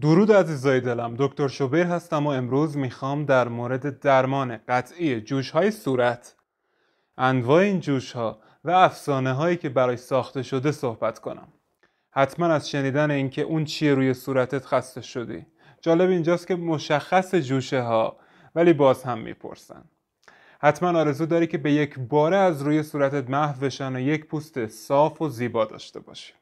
درود عزیزای دلم دکتر شوبر هستم و امروز میخوام در مورد درمان قطعی جوش های صورت انواع این جوش ها و افسانه هایی که برای ساخته شده صحبت کنم حتما از شنیدن اینکه اون چیه روی صورتت خسته شدی جالب اینجاست که مشخص جوشه ها ولی باز هم میپرسن حتما آرزو داری که به یک باره از روی صورتت محو بشن و یک پوست صاف و زیبا داشته باشی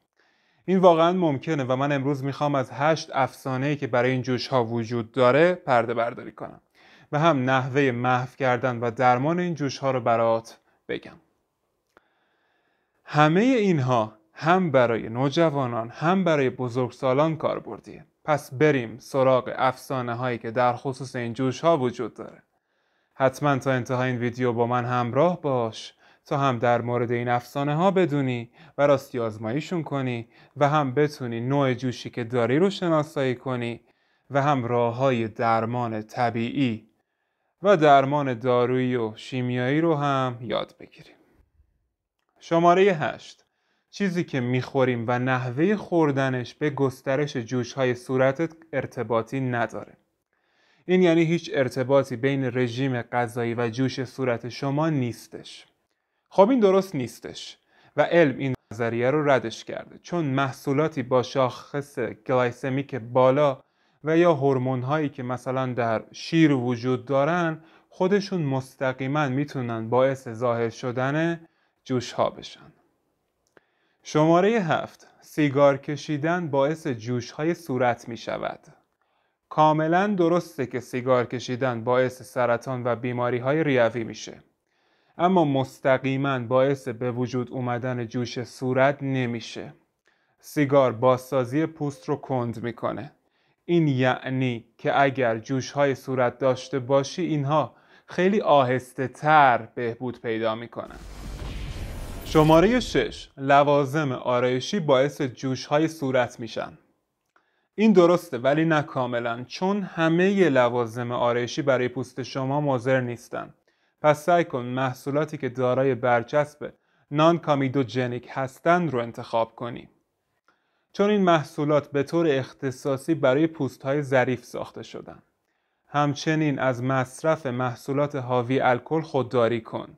این واقعا ممکنه و من امروز میخوام از هشت افسانه که برای این جوش ها وجود داره پرده برداری کنم و هم نحوه محو کردن و درمان این جوش ها رو برات بگم همه اینها هم برای نوجوانان هم برای بزرگسالان بردیه پس بریم سراغ افسانه هایی که در خصوص این جوش ها وجود داره حتما تا انتهای این ویدیو با من همراه باش تا هم در مورد این افسانه ها بدونی و راستی آزماییشون کنی و هم بتونی نوع جوشی که داری رو شناسایی کنی و هم راه های درمان طبیعی و درمان دارویی و شیمیایی رو هم یاد بگیریم. شماره 8 چیزی که میخوریم و نحوه خوردنش به گسترش جوش های صورتت ارتباطی نداره. این یعنی هیچ ارتباطی بین رژیم غذایی و جوش صورت شما نیستش. خب این درست نیستش و علم این نظریه رو ردش کرده چون محصولاتی با شاخص گلایسمیک بالا و یا هورمون هایی که مثلا در شیر وجود دارن خودشون مستقیما میتونن باعث ظاهر شدن جوش ها بشن شماره هفت سیگار کشیدن باعث جوش های صورت می شود کاملا درسته که سیگار کشیدن باعث سرطان و بیماری های ریوی میشه اما مستقیما باعث به وجود اومدن جوش صورت نمیشه سیگار بازسازی پوست رو کند میکنه این یعنی که اگر جوش های صورت داشته باشی اینها خیلی آهسته تر بهبود پیدا میکنن شماره 6 لوازم آرایشی باعث جوش های صورت میشن این درسته ولی نه کاملا چون همه لوازم آرایشی برای پوست شما مضر نیستن پس سعی کن محصولاتی که دارای برچسب نان جنیک هستند رو انتخاب کنی. چون این محصولات به طور اختصاصی برای پوست های ظریف ساخته شدن. همچنین از مصرف محصولات حاوی الکل خودداری کن.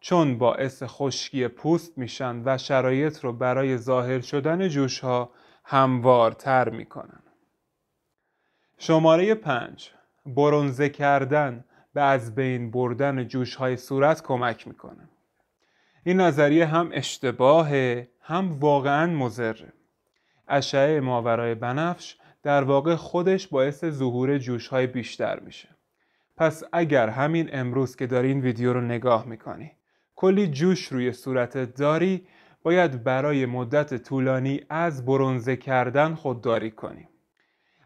چون باعث خشکی پوست میشن و شرایط رو برای ظاهر شدن جوش ها هموارتر میکنن. شماره 5 برونزه کردن به از بین بردن جوش های صورت کمک میکنه این نظریه هم اشتباهه هم واقعا مزره اشعه ماورای بنفش در واقع خودش باعث ظهور جوش های بیشتر میشه پس اگر همین امروز که داری این ویدیو رو نگاه میکنی کلی جوش روی صورت داری باید برای مدت طولانی از برونزه کردن خودداری کنیم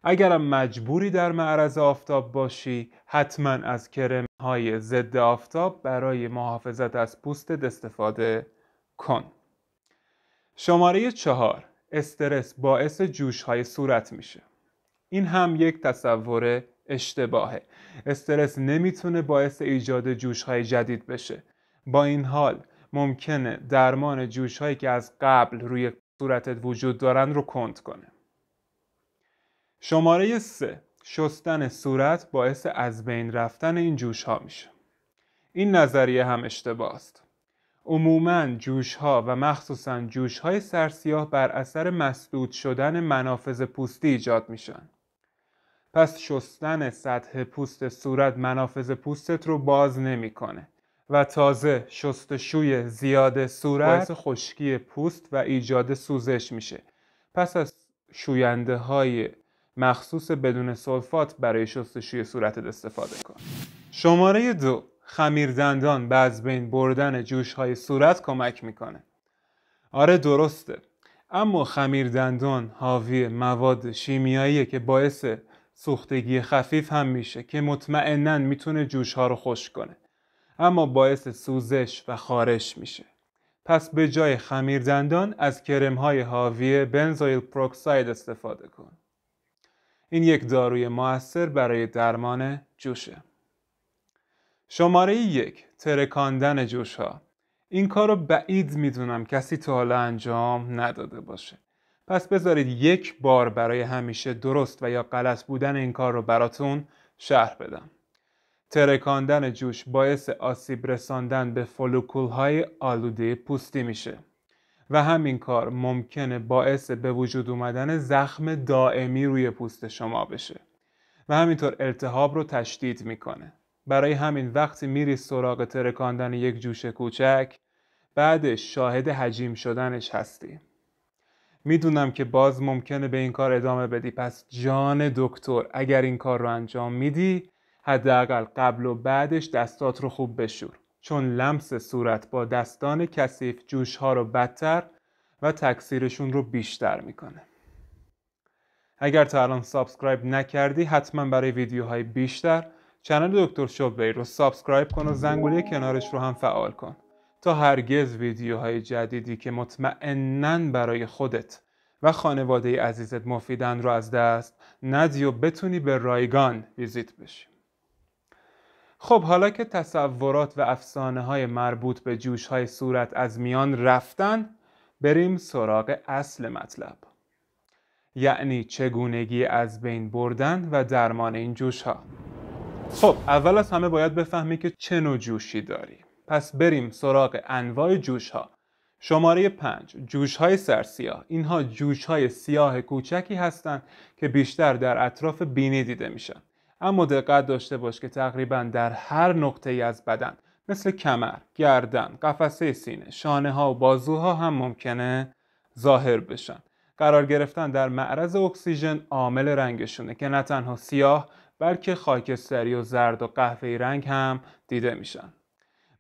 اگرم مجبوری در معرض آفتاب باشی حتما از کرم های ضد آفتاب برای محافظت از پوستت استفاده کن شماره چهار استرس باعث جوش های صورت میشه این هم یک تصور اشتباهه استرس نمیتونه باعث ایجاد جوش های جدید بشه با این حال ممکنه درمان جوش هایی که از قبل روی صورتت وجود دارن رو کند کنه شماره 3 شستن صورت باعث از بین رفتن این جوش ها میشه این نظریه هم اشتباه است عموما جوش ها و مخصوصا جوش های سرسیاه بر اثر مسدود شدن منافذ پوستی ایجاد میشن پس شستن سطح پوست صورت منافذ پوستت رو باز نمیکنه و تازه شستشوی زیاد صورت باعث خشکی پوست و ایجاد سوزش میشه پس از شوینده های مخصوص بدون سلفات برای شستشوی صورتت استفاده کن شماره دو خمیر دندان به از بین بردن جوش های صورت کمک میکنه آره درسته اما خمیر دندان حاوی مواد شیمیاییه که باعث سوختگی خفیف هم میشه که مطمئنا میتونه جوش ها رو خوش کنه اما باعث سوزش و خارش میشه پس به جای خمیر دندان از کرم های حاوی بنزایل پروکساید استفاده کن این یک داروی موثر برای درمان جوشه شماره یک ترکاندن جوش ها این کار رو بعید میدونم کسی تا حالا انجام نداده باشه پس بذارید یک بار برای همیشه درست و یا غلط بودن این کار رو براتون شرح بدم ترکاندن جوش باعث آسیب رساندن به فلوکول های آلوده پوستی میشه و همین کار ممکنه باعث به وجود اومدن زخم دائمی روی پوست شما بشه و همینطور التهاب رو تشدید میکنه برای همین وقتی میری سراغ ترکاندن یک جوش کوچک بعدش شاهد حجیم شدنش هستی میدونم که باز ممکنه به این کار ادامه بدی پس جان دکتر اگر این کار رو انجام میدی حداقل قبل و بعدش دستات رو خوب بشور چون لمس صورت با دستان کثیف جوش ها رو بدتر و تکثیرشون رو بیشتر میکنه اگر تا الان سابسکرایب نکردی حتما برای ویدیوهای بیشتر چنل دکتر شوبه رو سابسکرایب کن و زنگوله کنارش رو هم فعال کن تا هرگز ویدیوهای جدیدی که مطمئنا برای خودت و خانواده عزیزت مفیدن رو از دست ندی و بتونی به رایگان ویزیت بشی خب حالا که تصورات و افسانه های مربوط به جوش های صورت از میان رفتن بریم سراغ اصل مطلب یعنی چگونگی از بین بردن و درمان این جوش ها خب اول از همه باید بفهمی که چه نوع جوشی داری پس بریم سراغ انواع جوش ها شماره 5 جوش های سرسیاه اینها جوش های سیاه کوچکی هستند که بیشتر در اطراف بینی دیده میشن اما دقت داشته باش که تقریبا در هر نقطه ای از بدن مثل کمر، گردن، قفسه سینه، شانه ها و بازوها هم ممکنه ظاهر بشن. قرار گرفتن در معرض اکسیژن عامل رنگشونه که نه تنها سیاه بلکه خاکستری و زرد و قهوه‌ای رنگ هم دیده میشن.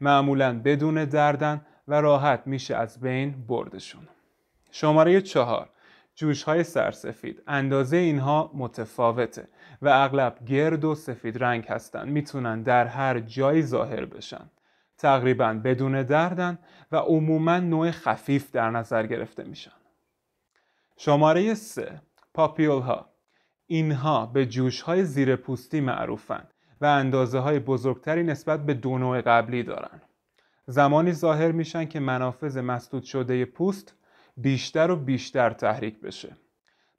معمولا بدون دردن و راحت میشه از بین بردشون. شماره چهار جوش های سرسفید اندازه اینها متفاوته و اغلب گرد و سفید رنگ هستند میتونن در هر جایی ظاهر بشن تقریبا بدون دردن و عموما نوع خفیف در نظر گرفته میشن شماره 3 پاپیول ها اینها به جوش های زیر پوستی معروفن و اندازه های بزرگتری نسبت به دو نوع قبلی دارن زمانی ظاهر میشن که منافذ مسدود شده پوست بیشتر و بیشتر تحریک بشه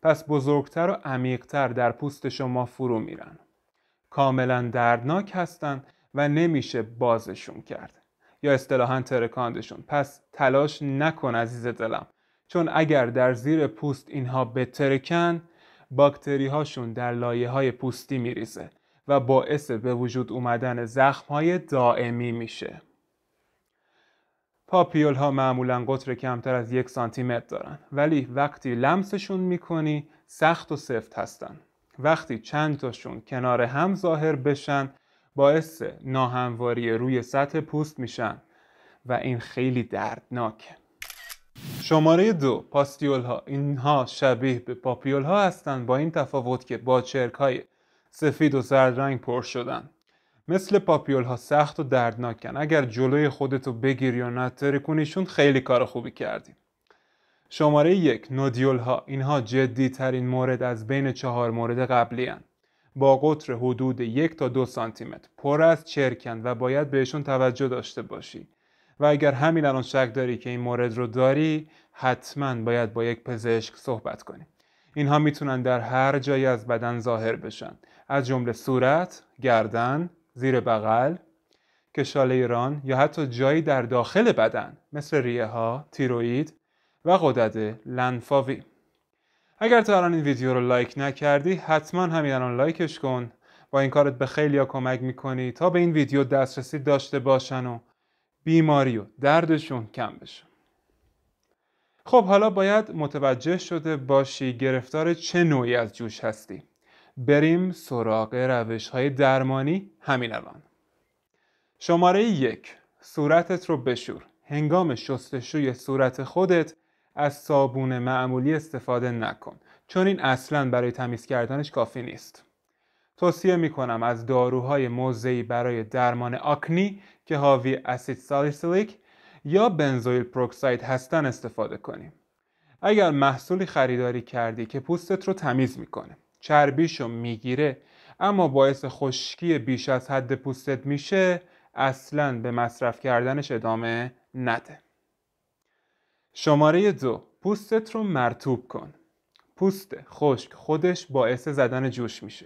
پس بزرگتر و عمیقتر در پوست شما فرو میرن کاملا دردناک هستند و نمیشه بازشون کرد یا اصطلاحا ترکاندشون پس تلاش نکن عزیز دلم چون اگر در زیر پوست اینها بترکن باکتری هاشون در لایه های پوستی میریزه و باعث به وجود اومدن زخم های دائمی میشه پاپیول ها معمولا قطر کمتر از یک سانتی متر دارن ولی وقتی لمسشون میکنی سخت و سفت هستن وقتی چند تاشون کنار هم ظاهر بشن باعث ناهمواری روی سطح پوست میشن و این خیلی دردناکه شماره دو پاستیول ها اینها شبیه به پاپیول ها هستند با این تفاوت که با چرک های سفید و زرد رنگ پر شدن مثل پاپیول ها سخت و دردناکن اگر جلوی خودتو بگیری و نترکونیشون کنیشون خیلی کار خوبی کردی شماره یک نودیول ها اینها جدی ترین مورد از بین چهار مورد قبلی هن. با قطر حدود یک تا دو سانتیمتر پر از چرکن و باید بهشون توجه داشته باشی و اگر همین الان شک داری که این مورد رو داری حتما باید با یک پزشک صحبت کنی اینها میتونن در هر جایی از بدن ظاهر بشن از جمله صورت، گردن، زیر بغل کشال ایران یا حتی جایی در داخل بدن مثل ریه ها، تیروید و قدرت لنفاوی اگر تا الان این ویدیو رو لایک نکردی حتما همین الان لایکش کن با این کارت به خیلی ها کمک میکنی تا به این ویدیو دسترسی داشته باشن و بیماری و دردشون کم بشه خب حالا باید متوجه شده باشی گرفتار چه نوعی از جوش هستی بریم سراغ روش های درمانی همین الان شماره یک صورتت رو بشور هنگام شستشوی صورت خودت از صابون معمولی استفاده نکن چون این اصلا برای تمیز کردنش کافی نیست توصیه میکنم از داروهای موضعی برای درمان آکنی که حاوی اسید سالیسیلیک یا بنزویل پروکساید هستن استفاده کنیم. اگر محصولی خریداری کردی که پوستت رو تمیز میکنه چربیشو میگیره اما باعث خشکی بیش از حد پوستت میشه اصلا به مصرف کردنش ادامه نده شماره دو پوستت رو مرتوب کن پوست خشک خودش باعث زدن جوش میشه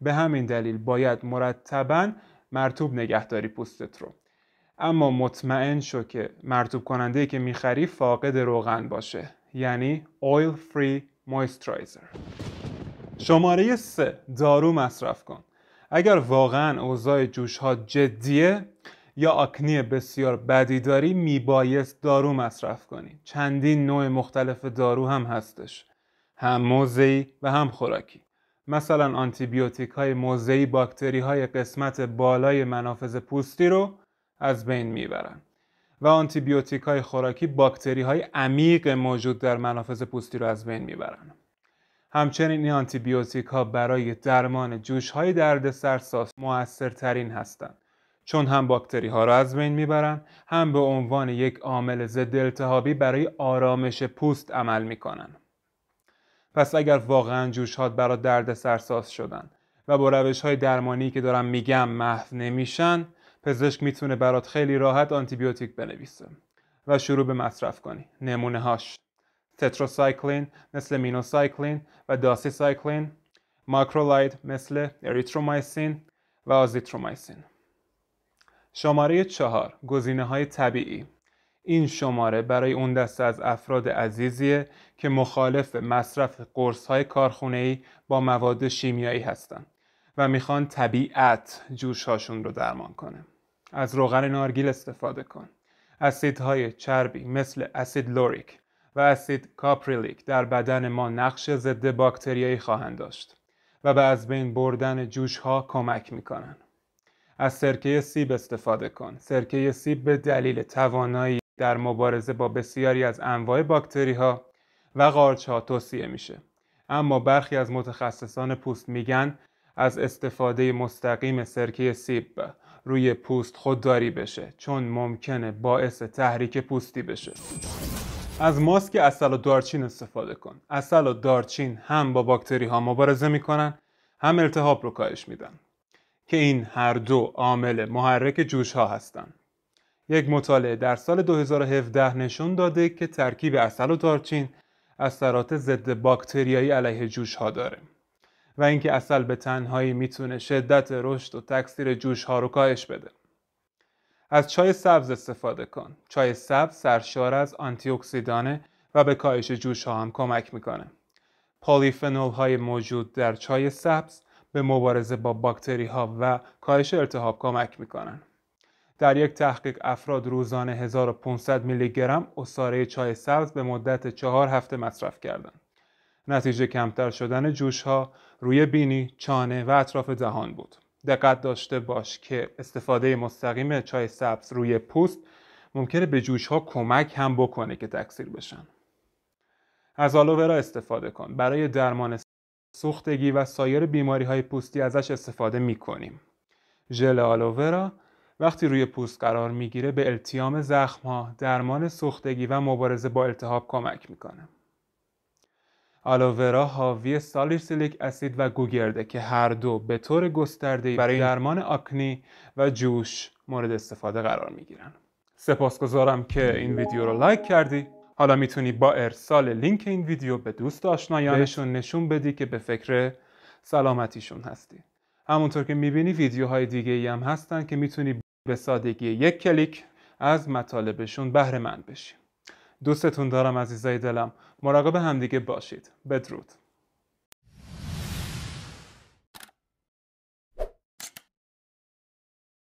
به همین دلیل باید مرتبا مرتوب نگهداری پوستت رو اما مطمئن شو که مرتوب کننده که میخری فاقد روغن باشه یعنی oil free moisturizer شماره 3 دارو مصرف کن اگر واقعا اوضاع جوش ها جدیه یا آکنی بسیار بدی داری میبایست دارو مصرف کنی چندین نوع مختلف دارو هم هستش هم موضعی و هم خوراکی مثلا آنتیبیوتیک های موضعی باکتری های قسمت بالای منافذ پوستی رو از بین میبرن و آنتیبیوتیک های خوراکی باکتری های عمیق موجود در منافذ پوستی رو از بین میبرن همچنین این آنتیبیوتیک ها برای درمان جوش های سرساس موثرترین هستند چون هم باکتری ها را از بین میبرند هم به عنوان یک عامل ضد التهابی برای آرامش پوست عمل میکنند پس اگر واقعا جوش هات برای درد سرساس شدن و با روش های درمانی که دارم میگم محو نمیشن پزشک میتونه برات خیلی راحت آنتیبیوتیک بنویسه و شروع به مصرف کنی نمونه هاش تتروسایکلین مثل مینوسایکلین و داسیسایکلین ماکرولاید مثل اریترومایسین و آزیترومایسین شماره چهار گزینه های طبیعی این شماره برای اون دسته از افراد عزیزیه که مخالف مصرف قرص های کارخونه ای با مواد شیمیایی هستند و میخوان طبیعت جوش هاشون رو درمان کنه از روغن نارگیل استفاده کن اسیدهای چربی مثل اسید لوریک و اسید کاپریلیک در بدن ما نقش ضد باکتریایی خواهند داشت و به از بین بردن جوش ها کمک می کنن. از سرکه سیب استفاده کن. سرکه سیب به دلیل توانایی در مبارزه با بسیاری از انواع باکتری ها و غارچ ها توصیه میشه. اما برخی از متخصصان پوست میگن از استفاده مستقیم سرکه سیب روی پوست خودداری بشه چون ممکنه باعث تحریک پوستی بشه. از ماسک اصل و دارچین استفاده کن اصل و دارچین هم با باکتری ها مبارزه میکنن هم التهاب رو کاهش میدن که این هر دو عامل محرک جوش ها هستند یک مطالعه در سال 2017 نشون داده که ترکیب اصل و دارچین اثرات ضد باکتریایی علیه جوش ها داره و اینکه اصل به تنهایی میتونه شدت رشد و تکثیر جوش ها رو کاهش بده از چای سبز استفاده کن. چای سبز سرشار از آنتی اکسیدانه و به کاهش جوش ها هم کمک میکنه. پولیفنول های موجود در چای سبز به مبارزه با باکتری ها و کاهش التهاب کمک میکنن. در یک تحقیق افراد روزانه 1500 میلی گرم اصاره چای سبز به مدت چهار هفته مصرف کردند. نتیجه کمتر شدن جوش ها روی بینی، چانه و اطراف دهان بود. دقت داشته باش که استفاده مستقیم چای سبز روی پوست ممکنه به جوش ها کمک هم بکنه که تکثیر بشن از آلوورا استفاده کن برای درمان سوختگی و سایر بیماری های پوستی ازش استفاده می کنیم ژل آلوورا وقتی روی پوست قرار میگیره به التیام زخم ها درمان سوختگی و مبارزه با التهاب کمک میکنه آلوورا حاوی سالیسیلیک اسید و گوگرده که هر دو به طور گسترده برای درمان آکنی و جوش مورد استفاده قرار می گیرن. سپاسگزارم که این ویدیو رو لایک کردی حالا میتونی با ارسال لینک این ویدیو به دوست آشنایانشون نشون بدی که به فکر سلامتیشون هستی همونطور که میبینی ویدیوهای دیگه ای هم هستن که میتونی به سادگی یک کلیک از مطالبشون بهره مند بشی دوستتون دارم عزیزای دلم مراقب همدیگه باشید بدرود